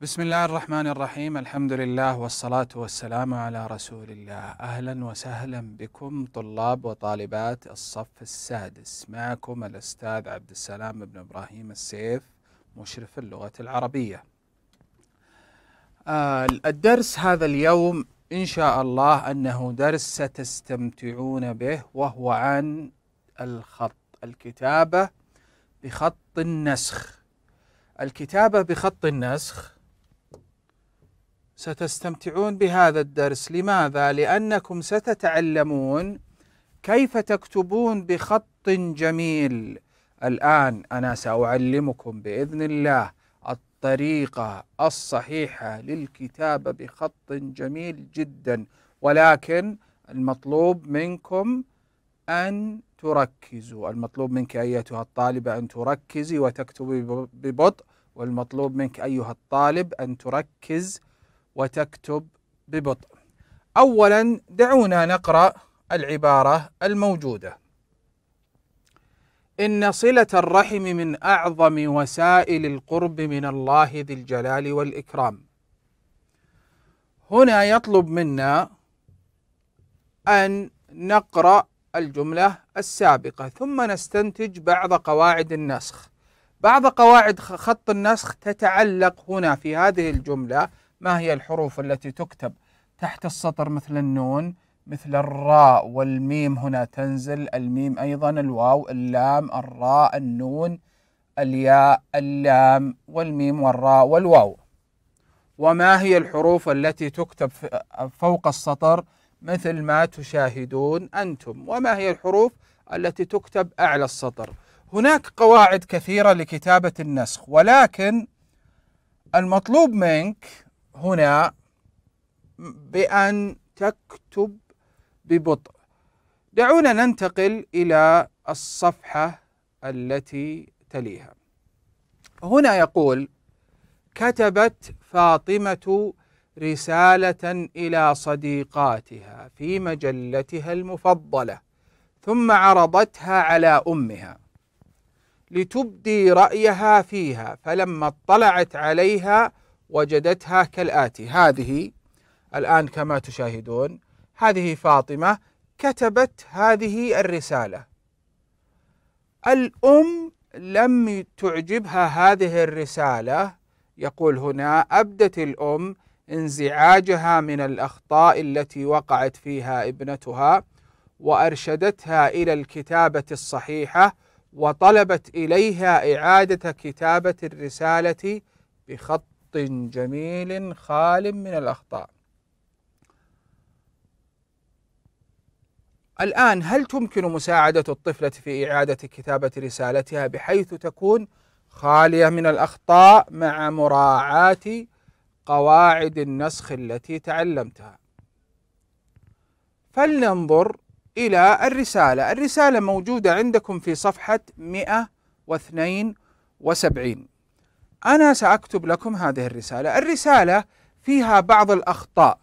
بسم الله الرحمن الرحيم الحمد لله والصلاة والسلام على رسول الله أهلا وسهلا بكم طلاب وطالبات الصف السادس معكم الأستاذ عبد السلام بن إبراهيم السيف مشرف اللغة العربية الدرس هذا اليوم إن شاء الله أنه درس ستستمتعون به وهو عن الخط الكتابة بخط النسخ الكتابة بخط النسخ ستستمتعون بهذا الدرس لماذا؟ لأنكم ستتعلمون كيف تكتبون بخط جميل الآن أنا سأعلمكم بإذن الله الطريقة الصحيحة للكتابة بخط جميل جدا ولكن المطلوب منكم أن تركزوا المطلوب منك أيتها الطالبة أن تركزي وتكتبي ببطء والمطلوب منك أيها الطالب أن تركز وتكتب ببطء أولا دعونا نقرأ العبارة الموجودة إن صلة الرحم من أعظم وسائل القرب من الله ذي الجلال والإكرام هنا يطلب منا أن نقرأ الجملة السابقة ثم نستنتج بعض قواعد النسخ بعض قواعد خط النسخ تتعلق هنا في هذه الجملة ما هي الحروف التي تكتب تحت السطر مثل النون مثل الراء والميم هنا تنزل الميم أيضا الواو اللام الراء النون الياء اللام والميم والراء والواو وما هي الحروف التي تكتب فوق السطر مثل ما تشاهدون أنتم وما هي الحروف التي تكتب أعلى السطر هناك قواعد كثيرة لكتابة النسخ ولكن المطلوب منك هنا بأن تكتب ببطء دعونا ننتقل إلى الصفحة التي تليها هنا يقول كتبت فاطمة رسالة إلى صديقاتها في مجلتها المفضلة ثم عرضتها على أمها لتبدي رأيها فيها فلما اطلعت عليها وجدتها كالآتي هذه الآن كما تشاهدون هذه فاطمة كتبت هذه الرسالة الأم لم تعجبها هذه الرسالة يقول هنا أبدت الأم انزعاجها من الأخطاء التي وقعت فيها ابنتها وأرشدتها إلى الكتابة الصحيحة وطلبت إليها إعادة كتابة الرسالة بخط خط جميل خال من الأخطاء الآن هل تمكن مساعدة الطفلة في إعادة كتابة رسالتها بحيث تكون خالية من الأخطاء مع مراعاة قواعد النسخ التي تعلمتها فلننظر إلى الرسالة الرسالة موجودة عندكم في صفحة 172 أنا سأكتب لكم هذه الرسالة الرسالة فيها بعض الأخطاء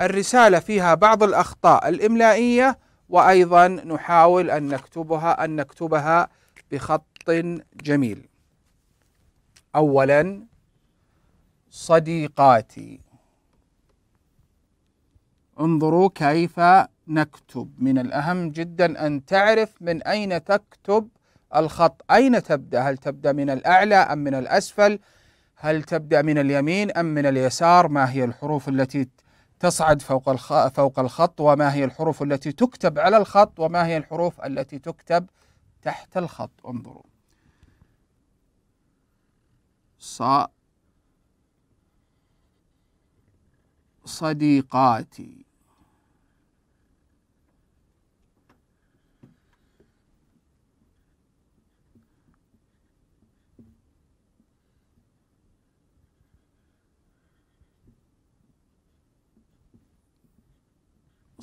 الرسالة فيها بعض الأخطاء الإملائية وأيضا نحاول أن نكتبها أن نكتبها بخط جميل أولا صديقاتي انظروا كيف نكتب من الأهم جدا أن تعرف من أين تكتب الخط أين تبدأ هل تبدأ من الأعلى أم من الأسفل هل تبدأ من اليمين أم من اليسار ما هي الحروف التي تصعد فوق فوق الخط وما هي الحروف التي تكتب على الخط وما هي الحروف التي تكتب تحت الخط انظروا ص صديقاتي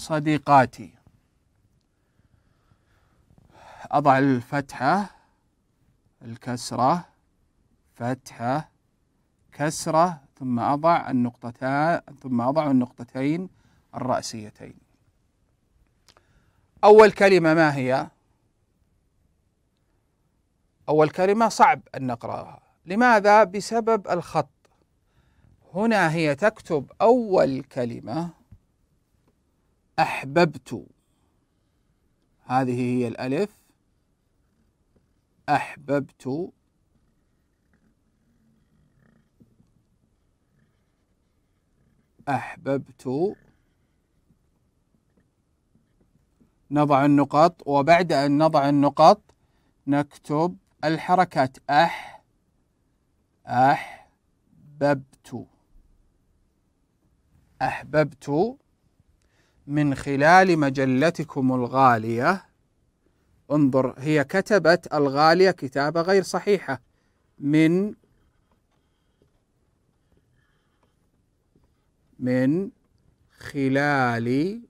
صديقاتي أضع الفتحة الكسرة فتحة كسرة ثم أضع النقطتان ثم أضع النقطتين الرأسيتين أول كلمة ما هي؟ أول كلمة صعب أن نقرأها لماذا؟ بسبب الخط هنا هي تكتب أول كلمة أحببت هذه هي الألف أحببت أحببت نضع النقط وبعد أن نضع النقط نكتب الحركات أح أحببت أحببت من خلال مجلتكم الغالية انظر هي كتبت الغالية كتابة غير صحيحة من من خلال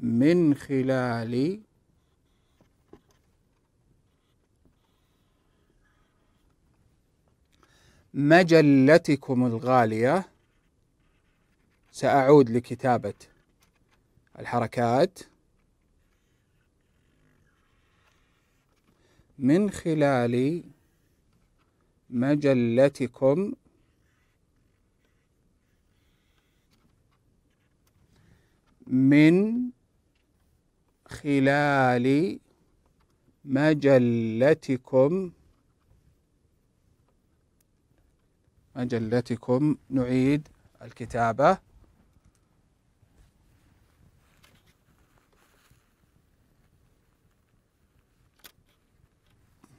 من خلال مجلتكم الغالية سأعود لكتابة الحركات من خلال مجلتكم من خلال مجلتكم مجلتكم نعيد الكتابة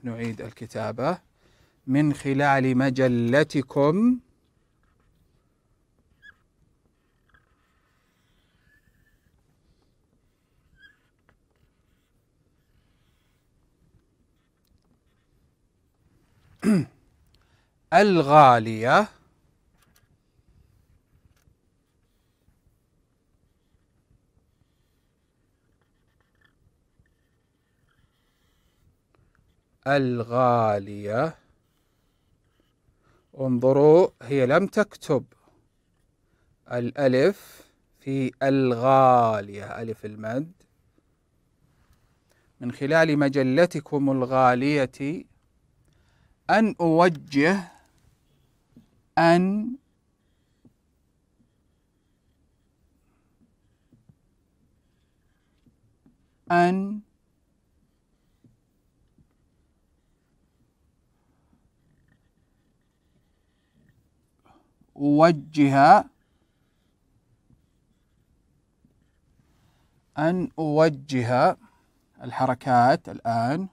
نعيد الكتابة من خلال مجلتكم الغاليه الغالية انظروا هي لم تكتب الألف في الغالية ألف المد من خلال مجلتكم الغالية أن أوجه أن أن أوجه أن أوجه الحركات الآن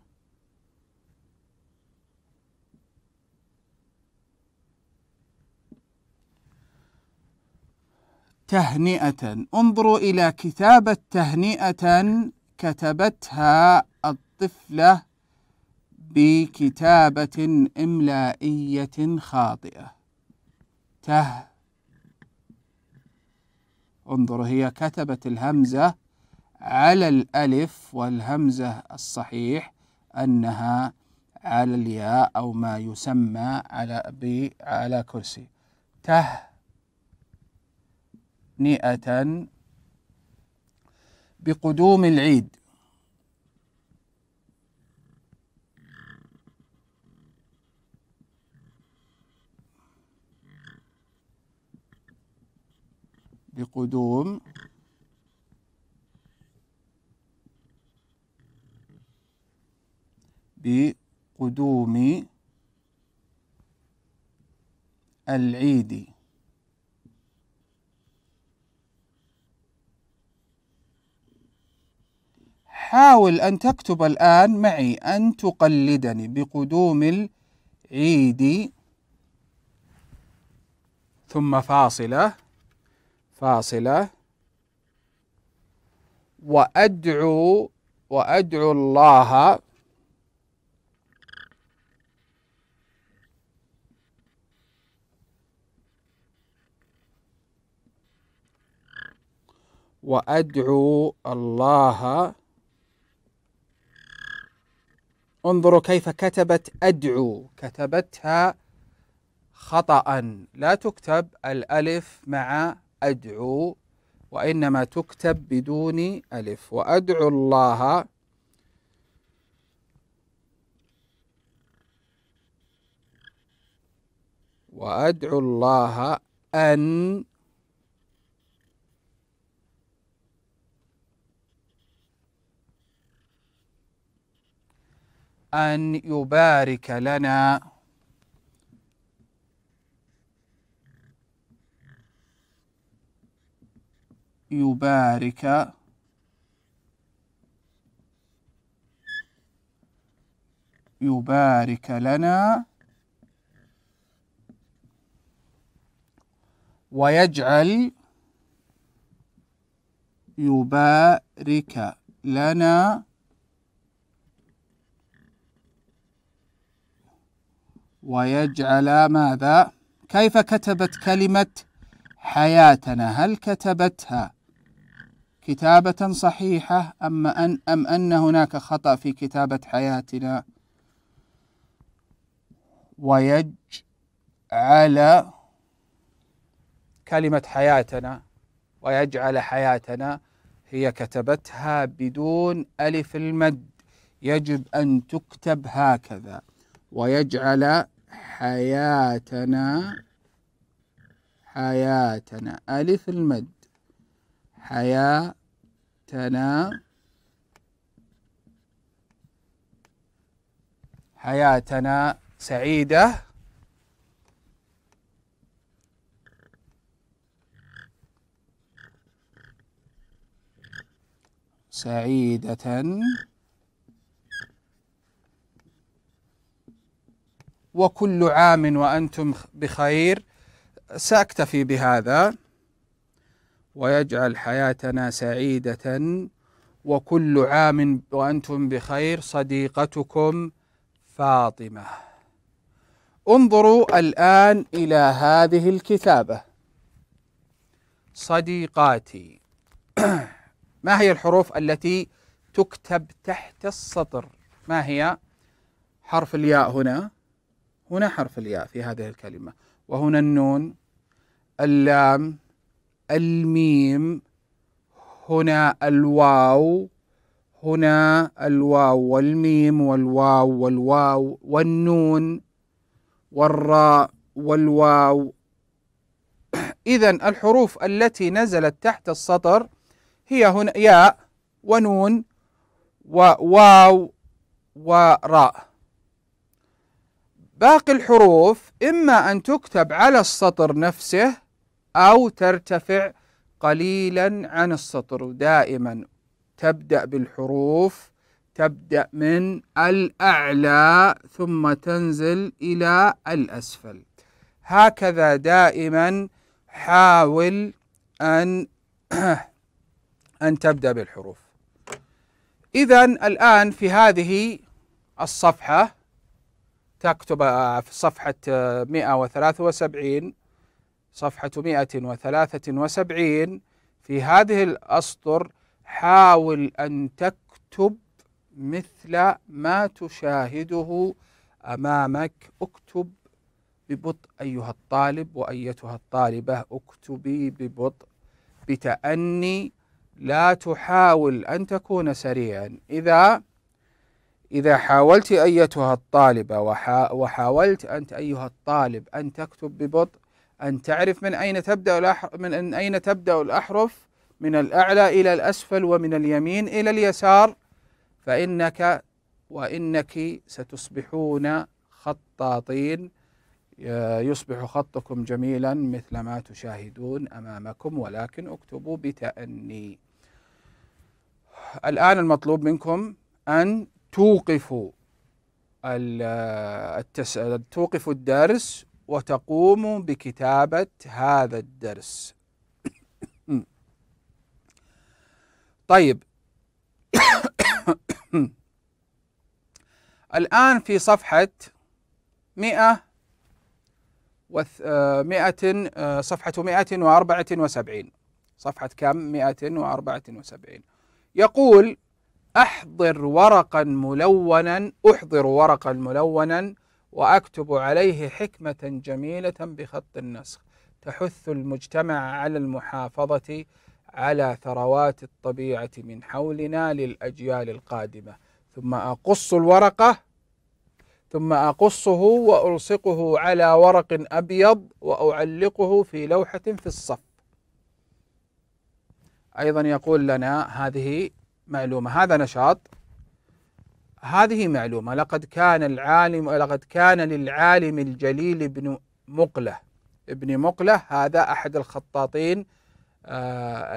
تهنئة انظروا إلى كتابة تهنئة كتبتها الطفلة بكتابة إملائية خاطئة ته انظر هي كتبت الهمزة على الألف والهمزة الصحيح أنها على الياء أو ما يسمى على على كرسي ته نئة بقدوم العيد بقدوم بقدوم العيد حاول أن تكتب الآن معي أن تقلدني بقدوم العيد ثم فاصلة فاصلة وأدعو وأدعو الله وأدعو الله انظروا كيف كتبت أدعو كتبتها خطأ لا تكتب الألف مع أدعو وإنما تكتب بدون ألف وأدعو الله وأدعو الله أن أن يبارك لنا يبارك يبارك لنا ويجعل يبارك لنا ويجعل ماذا كيف كتبت كلمة حياتنا هل كتبتها كتابة صحيحة أم أن أم أن هناك خطأ في كتابة حياتنا ويجعل كلمة حياتنا ويجعل حياتنا هي كتبتها بدون ألف المد يجب أن تكتب هكذا ويجعل حياتنا حياتنا ألف المد حياة حياتنا حياتنا سعيدة سعيدة وكل عام وأنتم بخير سأكتفي بهذا ويجعل حياتنا سعيدة وكل عام وأنتم بخير صديقتكم فاطمة انظروا الآن إلى هذه الكتابة صديقاتي ما هي الحروف التي تكتب تحت السطر ما هي حرف الياء هنا هنا حرف الياء في هذه الكلمة وهنا النون اللام الميم هنا الواو هنا الواو والميم والواو والواو والنون والراء والواو إذا الحروف التي نزلت تحت السطر هي هنا ياء ونون وواو وراء باقي الحروف إما أن تكتب على السطر نفسه أو ترتفع قليلا عن السطر دائما تبدأ بالحروف تبدأ من الأعلى ثم تنزل إلى الأسفل هكذا دائما حاول أن أن تبدأ بالحروف إذا الآن في هذه الصفحة تكتب في صفحة 173 صفحة 173 في هذه الأسطر حاول أن تكتب مثل ما تشاهده أمامك اكتب ببطء أيها الطالب وأيتها الطالبة اكتبي ببطء بتأني لا تحاول أن تكون سريعا إذا إذا حاولت أيتها الطالبة وحاولت أنت أيها الطالب أن تكتب ببطء أن تعرف من أين تبدأ من أين تبدأ الأحرف من الأعلى إلى الأسفل ومن اليمين إلى اليسار فإنك وإنك ستصبحون خطاطين يصبح خطكم جميلا مثل ما تشاهدون أمامكم ولكن اكتبوا بتأني الآن المطلوب منكم أن توقفوا التس... توقفوا الدرس وتقوم بكتابة هذا الدرس طيب الآن في صفحة 100 100 آه، آه، صفحة 174 صفحة كم 174 يقول أحضر ورقا ملونا أحضر ورقا ملونا وأكتب عليه حكمة جميلة بخط النسخ تحث المجتمع على المحافظة على ثروات الطبيعة من حولنا للأجيال القادمة ثم أقص الورقة ثم أقصه وألصقه على ورق أبيض وأعلقه في لوحة في الصف أيضا يقول لنا هذه معلومة هذا نشاط هذه معلومة لقد كان العالم لقد كان للعالم الجليل ابن مقلة ابن مقلة هذا أحد الخطاطين آه،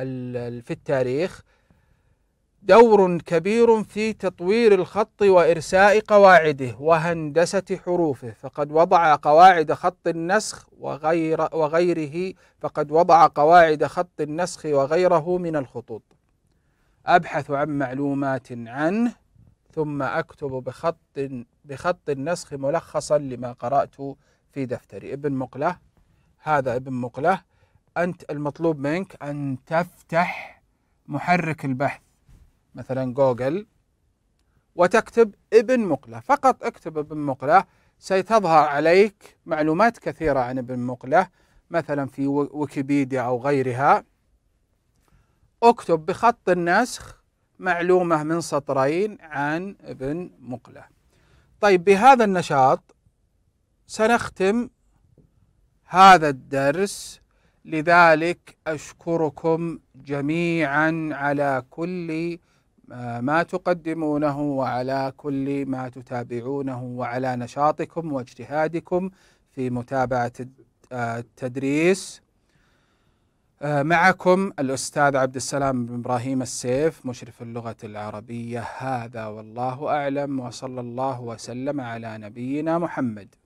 في التاريخ دور كبير في تطوير الخط وإرساء قواعده وهندسة حروفه فقد وضع قواعد خط النسخ وغير وغيره فقد وضع قواعد خط النسخ وغيره من الخطوط أبحث عن معلومات عنه ثم أكتب بخط بخط النسخ ملخصا لما قرأت في دفتري ابن مقله هذا ابن مقله أنت المطلوب منك أن تفتح محرك البحث مثلا جوجل وتكتب ابن مقله فقط اكتب ابن مقله سيتظهر عليك معلومات كثيرة عن ابن مقله مثلا في ويكيبيديا أو غيرها اكتب بخط النسخ معلومة من سطرين عن ابن مقلة طيب بهذا النشاط سنختم هذا الدرس لذلك أشكركم جميعا على كل ما تقدمونه وعلى كل ما تتابعونه وعلى نشاطكم واجتهادكم في متابعة التدريس آه، معكم الأستاذ عبد السلام بن إبراهيم السيف مشرف اللغة العربية هذا والله أعلم وصلى الله وسلم على نبينا محمد